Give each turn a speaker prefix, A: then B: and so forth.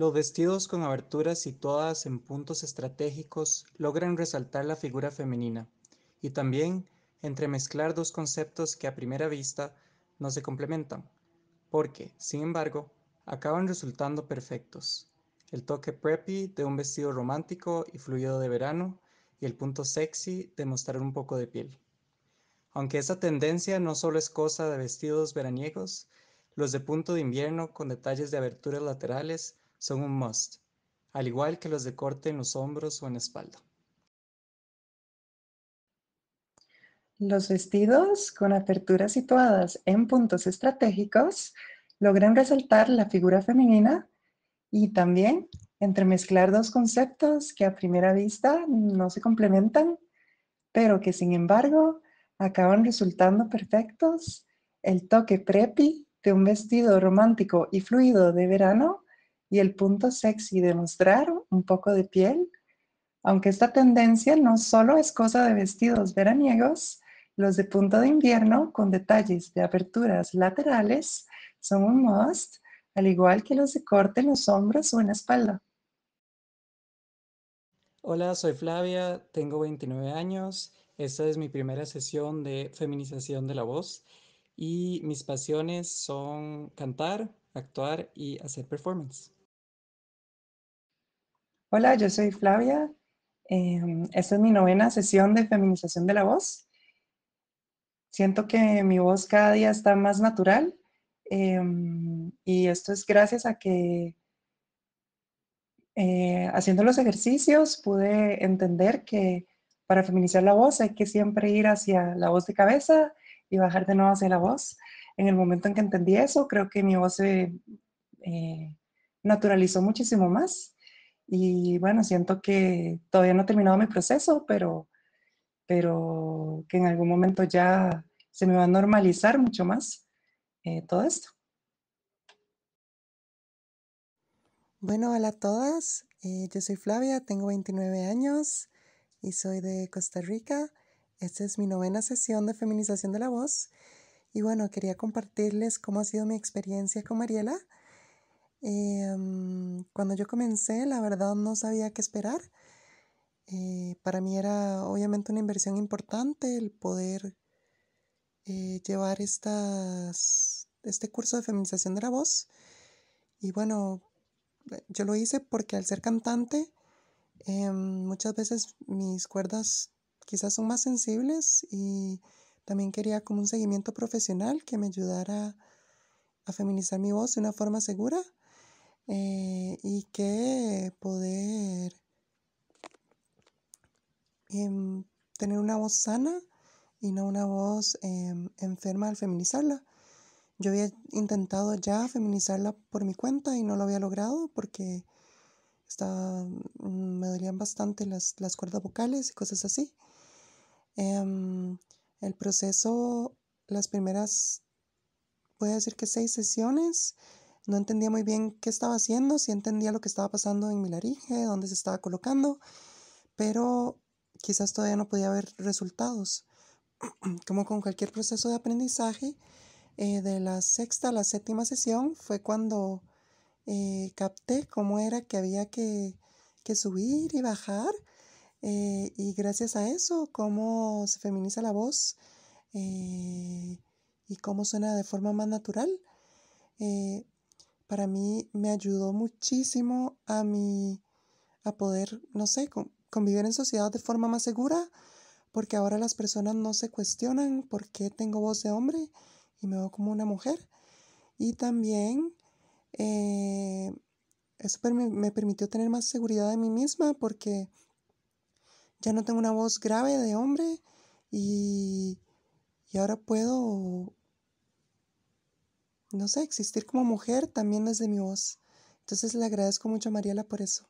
A: Los vestidos con aberturas situadas en puntos estratégicos logran resaltar la figura femenina y también entremezclar dos conceptos que a primera vista no se complementan, porque, sin embargo, acaban resultando perfectos. El toque preppy de un vestido romántico y fluido de verano y el punto sexy de mostrar un poco de piel. Aunque esa tendencia no solo es cosa de vestidos veraniegos, los de punto de invierno con detalles de aberturas laterales son un must, al igual que los de corte en los hombros o en la espalda.
B: Los vestidos con aperturas situadas en puntos estratégicos logran resaltar la figura femenina y también entremezclar dos conceptos que a primera vista no se complementan, pero que sin embargo acaban resultando perfectos. El toque preppy de un vestido romántico y fluido de verano y el punto sexy de mostrar un poco de piel. Aunque esta tendencia no solo es cosa de vestidos veraniegos, los de punto de invierno con detalles de aperturas laterales son un must, al igual que los de corte en los hombros o en la espalda.
A: Hola, soy Flavia, tengo 29 años. Esta es mi primera sesión de feminización de la voz y mis pasiones son cantar, actuar y hacer performance.
B: Hola, yo soy Flavia. Em, esta es mi novena sesión de feminización de la voz. Siento que mi voz cada día está más natural em, y esto es gracias a que eh, haciendo los ejercicios pude entender que para feminizar la voz hay que siempre ir hacia la voz de cabeza y bajar de nuevo hacia la voz. En el momento en que entendí eso, creo que mi voz se eh, naturalizó muchísimo más y bueno, siento que todavía no he terminado mi proceso, pero, pero que en algún momento ya se me va a normalizar mucho más eh, todo esto.
C: Bueno, hola a todas. Eh, yo soy Flavia, tengo 29 años y soy de Costa Rica. Esta es mi novena sesión de feminización de la voz. Y bueno, quería compartirles cómo ha sido mi experiencia con Mariela. Em, cuando yo comencé, la verdad no sabía qué esperar. Eh, para mí era obviamente una inversión importante el poder eh, llevar estas, este curso de feminización de la voz. Y bueno, yo lo hice porque al ser cantante, em, muchas veces mis cuerdas quizás son más sensibles y también quería como un seguimiento profesional que me ayudara a feminizar mi voz de una forma segura eh, y que poder em, tener una voz sana y no una voz em, enferma al feminizarla. Yo había intentado ya feminizarla por mi cuenta y no lo había logrado porque mm, me dolían bastante las, cuerdas vocales y cosas así. Em, el proceso, las primeras, voy a decir que seis sesiones, no entendía muy bien qué estaba haciendo, sí entendía lo que estaba pasando en mi laringe, dónde se estaba colocando, pero quizás todavía no podía ver resultados. Como con cualquier proceso de aprendizaje, eh, de la sexta a la séptima sesión fue cuando eh, capté cómo era que había que, subir y bajar. Eh, y gracias a eso, cómo se feminiza la voz y cómo suena de forma más natural para mí me ayudó muchísimo a mi, a poder, no sé, convivir en sociedad de forma más segura, porque ahora las personas no se cuestionan por qué tengo voz de hombre y me veo como una mujer. Y también eh, eso me permitió tener más seguridad de mí misma porque ya no tengo una voz grave de hombre y, y ahora puedo no sé, existir como mujer también es de mi voz. Entonces le
A: agradezco mucho a Mariela por eso.